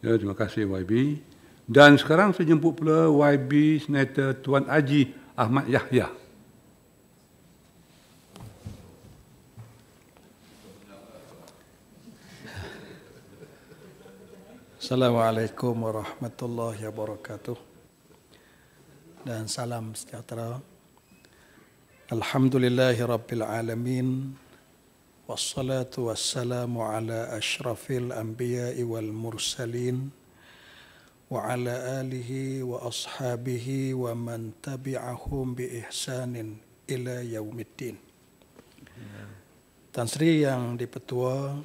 Ya, terima kasih YB. Dan sekarang saya jemput pula YB Senator Tuan Haji Ahmad Yahya. Assalamualaikum warahmatullahi wabarakatuh. Dan salam sejahtera. Alhamdulillahirabbil alamin. والصلاة والسلام على أشرف الأنبياء والمرسلين وعلى آله وأصحابه ومن bi بإحسان إلى يوم Tan Sri yang dipetua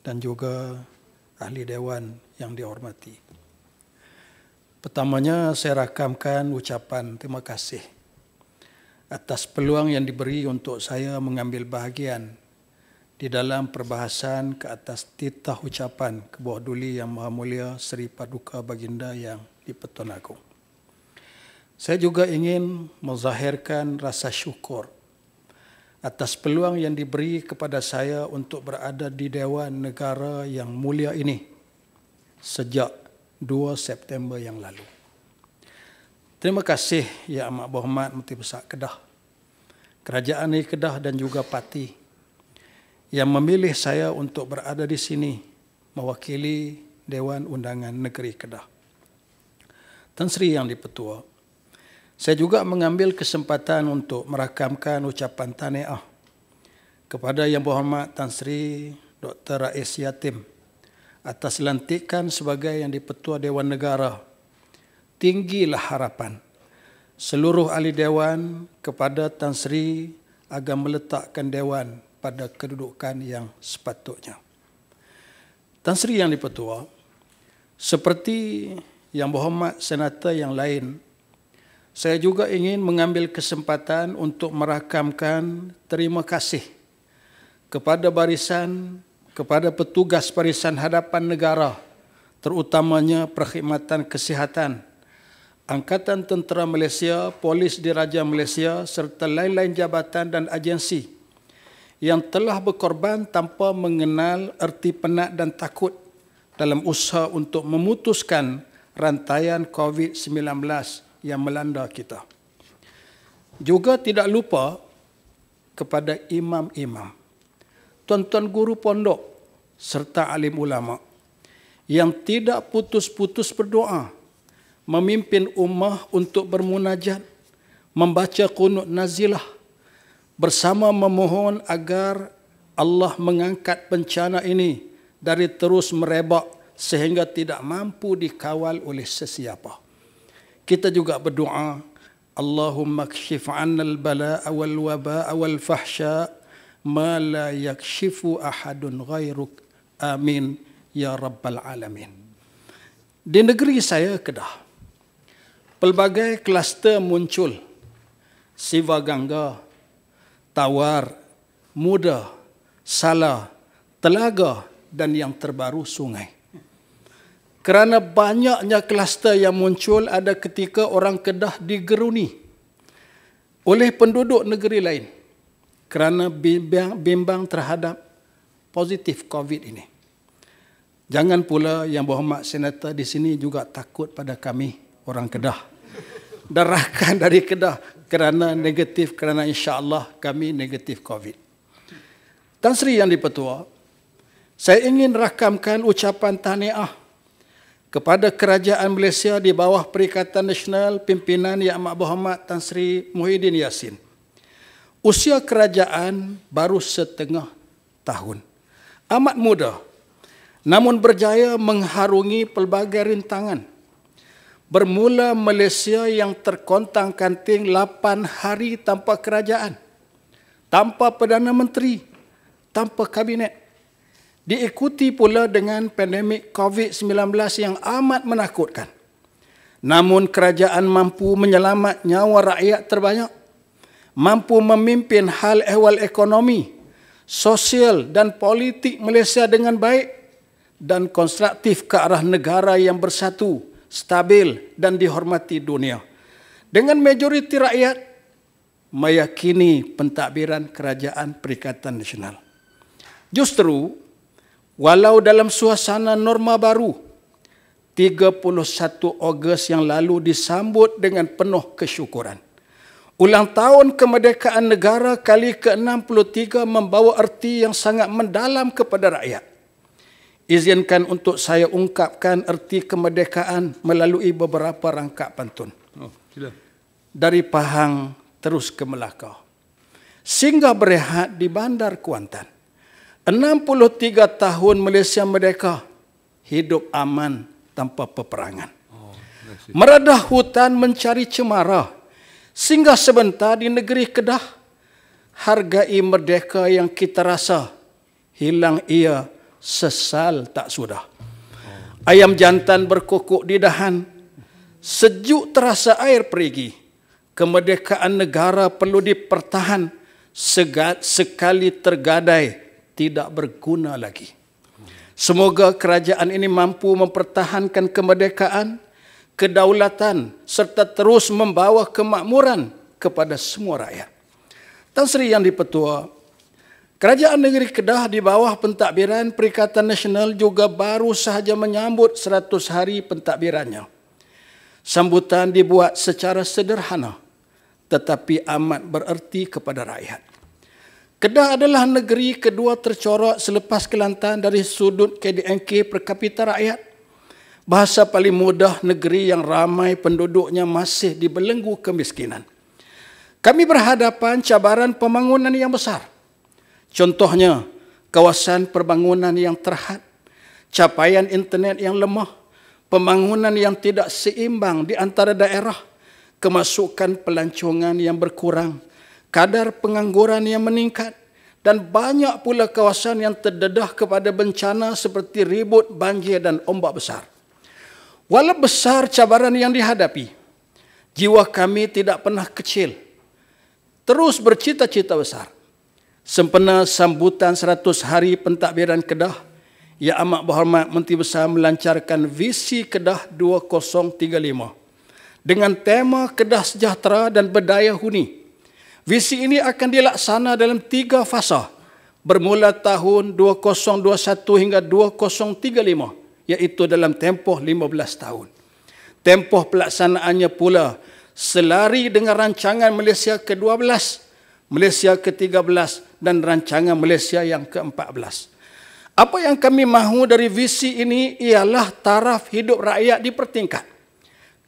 dan juga ahli dewan yang dihormati. Pertamanya saya rakamkan ucapan terima kasih atas peluang yang diberi untuk saya mengambil bahagian di dalam perbahasan ke atas titah ucapan kebawah duli yang maha mulia Sri Paduka Baginda yang dipertuan agung. Saya juga ingin menzahirkan rasa syukur atas peluang yang diberi kepada saya untuk berada di Dewan Negara yang mulia ini sejak 2 September yang lalu. Terima kasih Yang Amat Berhormat Menteri Besar Kedah, Kerajaan Negeri Kedah dan juga Parti yang memilih saya untuk berada di sini mewakili Dewan Undangan Negeri Kedah. Tan Sri Yang Dipertua, saya juga mengambil kesempatan untuk merakamkan ucapan taniah kepada Yang Berhormat Tan Sri Dr. Rais Yatim atas lantikan sebagai Yang Dipertua Dewan Negara. Tinggilah harapan seluruh ahli Dewan kepada Tan Sri agar meletakkan Dewan pada kedudukan yang sepatutnya. Tan Sri Yang Dipertua, seperti yang berhormat senator yang lain, saya juga ingin mengambil kesempatan untuk merakamkan terima kasih kepada barisan, kepada petugas barisan hadapan negara, terutamanya perkhidmatan kesihatan, Angkatan Tentera Malaysia, Polis Diraja Malaysia serta lain-lain jabatan dan agensi yang telah berkorban tanpa mengenal erti penat dan takut dalam usaha untuk memutuskan rantaian COVID-19 yang melanda kita. Juga tidak lupa kepada imam-imam, tuan-tuan guru pondok serta alim ulama yang tidak putus-putus berdoa memimpin ummah untuk bermunajat membaca kunut nazilah bersama memohon agar Allah mengangkat bencana ini dari terus merebak sehingga tidak mampu dikawal oleh sesiapa. Kita juga berdoa, Allahumma kshif anna al bala'a awal waba'a awal fahsya' ma la yakshifu ahadun ghairuk. Amin. Ya Rabbal Alamin. Di negeri saya, Kedah, pelbagai kluster muncul. Siva Gangga, tawar, muda, salah, telaga dan yang terbaru sungai. Kerana banyaknya kluster yang muncul ada ketika orang Kedah digeruni oleh penduduk negeri lain kerana bimbang, bimbang terhadap positif COVID ini. Jangan pula yang berhormat senator di sini juga takut pada kami orang Kedah. Darahkan dari Kedah kerana negatif kerana insya Allah kami negatif COVID. Tan Sri Yang Dipertua, saya ingin rakamkan ucapan tahniah kepada Kerajaan Malaysia di bawah Perikatan Nasional Pimpinan Yang Amat Berhormat Tan Sri Muhyiddin Yassin. Usia kerajaan baru setengah tahun. Amat muda, namun berjaya mengharungi pelbagai rintangan bermula Malaysia yang terkontang kanting 8 hari tanpa kerajaan, tanpa Perdana Menteri, tanpa Kabinet. Diikuti pula dengan pandemik COVID-19 yang amat menakutkan. Namun kerajaan mampu menyelamat nyawa rakyat terbanyak, mampu memimpin hal ehwal ekonomi, sosial dan politik Malaysia dengan baik dan konstruktif ke arah negara yang bersatu, stabil dan dihormati dunia. Dengan majoriti rakyat meyakini pentadbiran kerajaan Perikatan Nasional. Justru, walau dalam suasana norma baru, 31 Ogos yang lalu disambut dengan penuh kesyukuran. Ulang tahun kemerdekaan negara kali ke-63 membawa erti yang sangat mendalam kepada rakyat izinkan untuk saya ungkapkan erti kemerdekaan melalui beberapa rangka pantun. Oh, Dari Pahang terus ke Melaka. Singgah berehat di Bandar Kuantan. 63 tahun Malaysia merdeka. Hidup aman tanpa peperangan. Oh, meradah hutan mencari cemara. Singgah sebentar di negeri Kedah. Hargai merdeka yang kita rasa. Hilang ia sesal tak sudah. Ayam jantan berkokok di dahan, sejuk terasa air perigi. Kemerdekaan negara perlu dipertahan, Segat, sekali tergadai tidak berguna lagi. Semoga kerajaan ini mampu mempertahankan kemerdekaan, kedaulatan serta terus membawa kemakmuran kepada semua rakyat. Tan Sri Yang di Petua Kerajaan Negeri Kedah di bawah pentadbiran Perikatan Nasional juga baru sahaja menyambut 100 hari pentadbirannya. Sambutan dibuat secara sederhana tetapi amat bererti kepada rakyat. Kedah adalah negeri kedua tercorok selepas Kelantan dari sudut KDNK perkapita rakyat. Bahasa paling mudah negeri yang ramai penduduknya masih dibelenggu kemiskinan. Kami berhadapan cabaran pembangunan yang besar. Contohnya, kawasan perbangunan yang terhad, capaian internet yang lemah, pembangunan yang tidak seimbang di antara daerah, kemasukan pelancongan yang berkurang, kadar pengangguran yang meningkat, dan banyak pula kawasan yang terdedah kepada bencana seperti ribut, banjir dan ombak besar. Walau besar cabaran yang dihadapi, jiwa kami tidak pernah kecil. Terus bercita-cita besar sempena sambutan 100 hari pentadbiran Kedah, Yang Amat Berhormat Menteri Besar melancarkan visi Kedah 2035 dengan tema Kedah Sejahtera dan Berdaya Huni. Visi ini akan dilaksana dalam tiga fasa bermula tahun 2021 hingga 2035 iaitu dalam tempoh 15 tahun. Tempoh pelaksanaannya pula selari dengan rancangan Malaysia ke-12, Malaysia ke-13 dan rancangan Malaysia yang ke-14. Apa yang kami mahu dari visi ini ialah taraf hidup rakyat dipertingkat.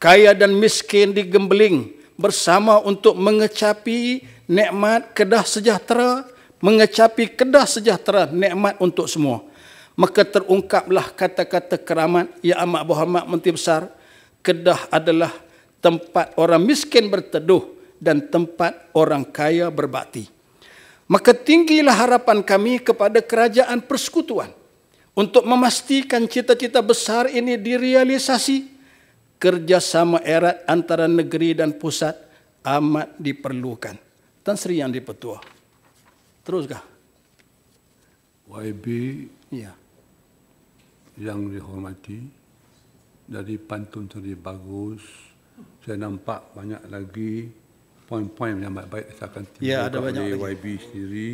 Kaya dan miskin digembeling bersama untuk mengecapi nikmat kedah sejahtera, mengecapi kedah sejahtera nikmat untuk semua. Maka terungkaplah kata-kata keramat Ya Amat Berhormat Menteri Besar, kedah adalah tempat orang miskin berteduh dan tempat orang kaya berbakti. Maka tinggilah harapan kami kepada kerajaan persekutuan untuk memastikan cita-cita besar ini direalisasi kerjasama erat antara negeri dan pusat amat diperlukan. Tan Sri Yang Dipertua. Teruskah? YB ya. yang dihormati dari pantun tadi bagus. Saya nampak banyak lagi poin-poin yang baik-baik saya akan tiba ya, ada YB lagi. sendiri.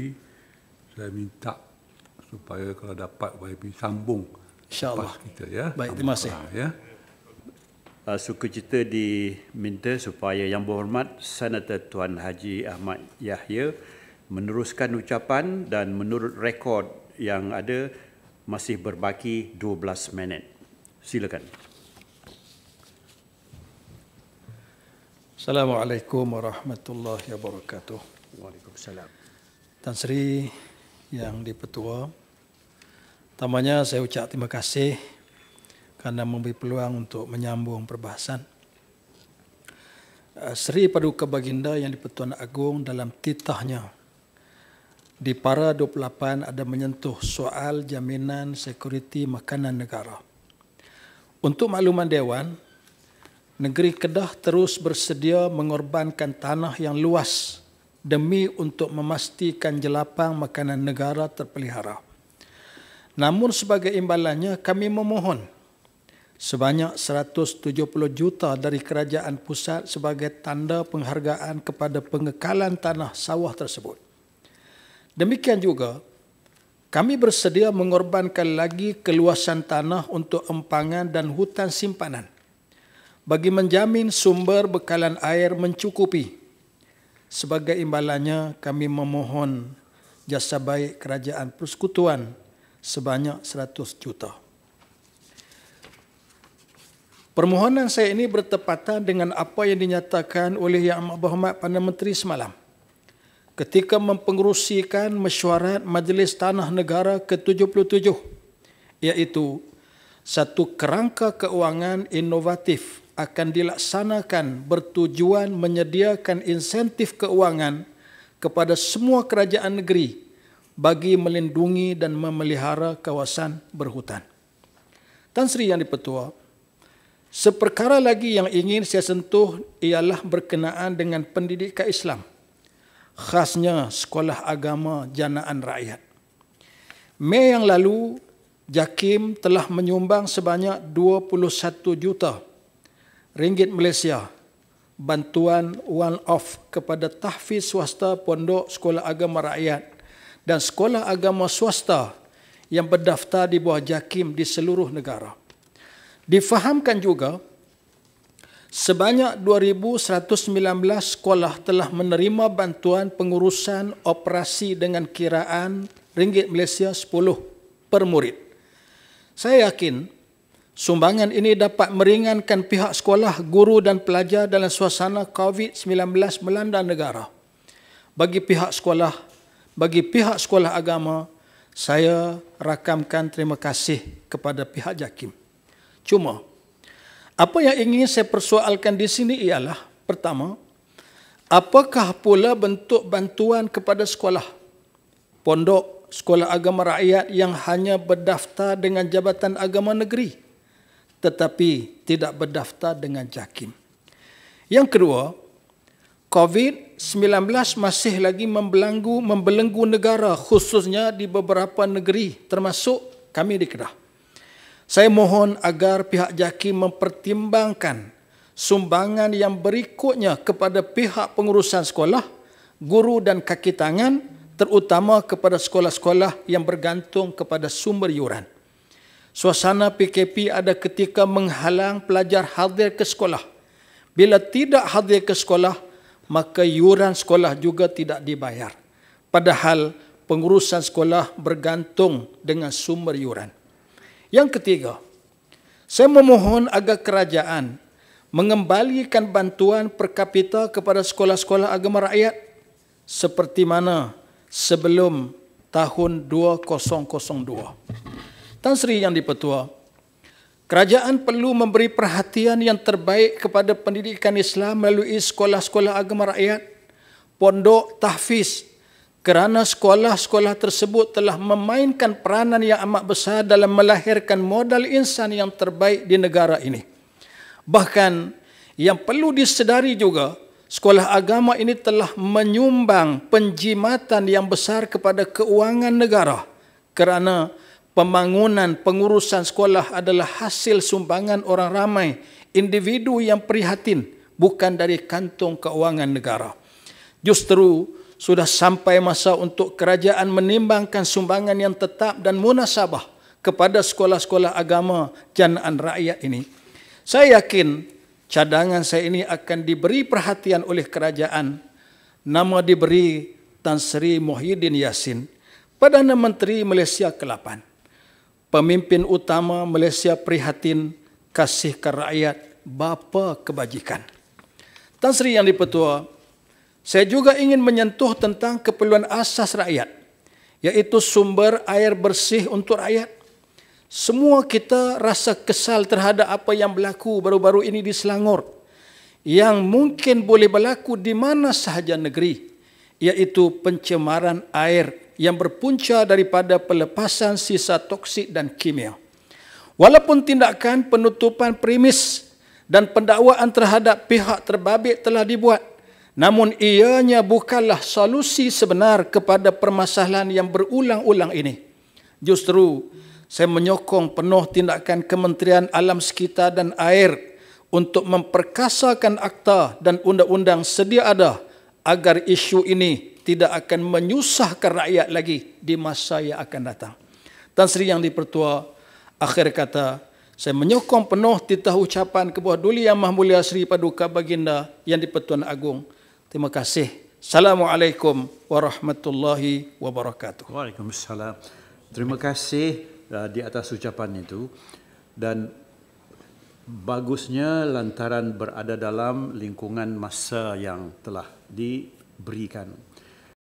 Saya minta supaya kalau dapat YB sambung. InsyaAllah. Kita, ya. Baik, terima kasih. Ah, ya. Uh, ah, suka cita diminta supaya Yang Berhormat Senator Tuan Haji Ahmad Yahya meneruskan ucapan dan menurut rekod yang ada masih berbaki 12 minit. Silakan. Assalamualaikum warahmatullahi wabarakatuh. Waalaikumsalam. Tan Sri yang petua, Pertamanya saya ucap terima kasih kerana memberi peluang untuk menyambung perbahasan. Eh, Sri Paduka Baginda yang di dipertuan agung dalam titahnya di para 28 ada menyentuh soal jaminan sekuriti makanan negara. Untuk makluman Dewan, Negeri Kedah terus bersedia mengorbankan tanah yang luas demi untuk memastikan jelapang makanan negara terpelihara. Namun sebagai imbalannya kami memohon sebanyak 170 juta dari kerajaan pusat sebagai tanda penghargaan kepada pengekalan tanah sawah tersebut. Demikian juga kami bersedia mengorbankan lagi keluasan tanah untuk empangan dan hutan simpanan bagi menjamin sumber bekalan air mencukupi. Sebagai imbalannya, kami memohon jasa baik kerajaan persekutuan sebanyak 100 juta. Permohonan saya ini bertepatan dengan apa yang dinyatakan oleh Yang Amat Berhormat Perdana Menteri semalam. Ketika mempengerusikan mesyuarat Majlis Tanah Negara ke-77, iaitu satu kerangka keuangan inovatif akan dilaksanakan bertujuan menyediakan insentif keuangan kepada semua kerajaan negeri bagi melindungi dan memelihara kawasan berhutan. Tan Sri Yang Dipertua, seperkara lagi yang ingin saya sentuh ialah berkenaan dengan pendidikan Islam, khasnya Sekolah Agama Janaan Rakyat. Mei yang lalu, JAKIM telah menyumbang sebanyak 21 juta ringgit Malaysia bantuan one off kepada tahfiz swasta pondok sekolah agama rakyat dan sekolah agama swasta yang berdaftar di bawah JAKIM di seluruh negara. Difahamkan juga sebanyak 2119 sekolah telah menerima bantuan pengurusan operasi dengan kiraan ringgit Malaysia 10 per murid. Saya yakin Sumbangan ini dapat meringankan pihak sekolah, guru dan pelajar dalam suasana COVID-19 melanda negara. Bagi pihak sekolah, bagi pihak sekolah agama, saya rakamkan terima kasih kepada pihak JAKIM. Cuma, apa yang ingin saya persoalkan di sini ialah, pertama, apakah pula bentuk bantuan kepada sekolah, pondok, sekolah agama rakyat yang hanya berdaftar dengan Jabatan Agama Negeri? tetapi tidak berdaftar dengan JAKIM. Yang kedua, COVID-19 masih lagi membelenggu membelenggu negara khususnya di beberapa negeri termasuk kami di Kedah. Saya mohon agar pihak JAKIM mempertimbangkan sumbangan yang berikutnya kepada pihak pengurusan sekolah, guru dan kaki tangan terutama kepada sekolah-sekolah yang bergantung kepada sumber yuran. Suasana PKP ada ketika menghalang pelajar hadir ke sekolah. Bila tidak hadir ke sekolah, maka yuran sekolah juga tidak dibayar. Padahal pengurusan sekolah bergantung dengan sumber yuran. Yang ketiga, saya memohon agar kerajaan mengembalikan bantuan per kapita kepada sekolah-sekolah agama rakyat seperti mana sebelum tahun 2002. Tan Sri Yang Dipertua, kerajaan perlu memberi perhatian yang terbaik kepada pendidikan Islam melalui sekolah-sekolah agama rakyat, pondok, tahfiz, kerana sekolah-sekolah tersebut telah memainkan peranan yang amat besar dalam melahirkan modal insan yang terbaik di negara ini. Bahkan yang perlu disedari juga, sekolah agama ini telah menyumbang penjimatan yang besar kepada keuangan negara kerana negara pembangunan, pengurusan sekolah adalah hasil sumbangan orang ramai, individu yang prihatin, bukan dari kantong keuangan negara. Justru sudah sampai masa untuk kerajaan menimbangkan sumbangan yang tetap dan munasabah kepada sekolah-sekolah agama janaan rakyat ini. Saya yakin cadangan saya ini akan diberi perhatian oleh kerajaan. Nama diberi Tan Sri Mohidin Yassin, Perdana Menteri Malaysia ke-8 pemimpin utama Malaysia prihatin kasih ke rakyat bapa kebajikan. Tan Sri Yang Dipertua, saya juga ingin menyentuh tentang keperluan asas rakyat iaitu sumber air bersih untuk rakyat. Semua kita rasa kesal terhadap apa yang berlaku baru-baru ini di Selangor yang mungkin boleh berlaku di mana sahaja negeri iaitu pencemaran air yang berpunca daripada pelepasan sisa toksik dan kimia. Walaupun tindakan penutupan premis dan pendakwaan terhadap pihak terbabit telah dibuat, namun ianya bukanlah solusi sebenar kepada permasalahan yang berulang-ulang ini. Justru, saya menyokong penuh tindakan Kementerian Alam Sekitar dan Air untuk memperkasakan akta dan undang-undang sedia ada agar isu ini tidak akan menyusahkan rakyat lagi di masa yang akan datang. Tan Sri Yang Dipertua akhir kata, saya menyokong penuh titah ucapan ke buah duli yang mahmulia Sri Paduka Baginda yang dipertuan agung. Terima kasih. Assalamualaikum warahmatullahi wabarakatuh. Waalaikumsalam. Terima kasih uh, di atas ucapan itu. Dan bagusnya lantaran berada dalam lingkungan masa yang telah diberikan.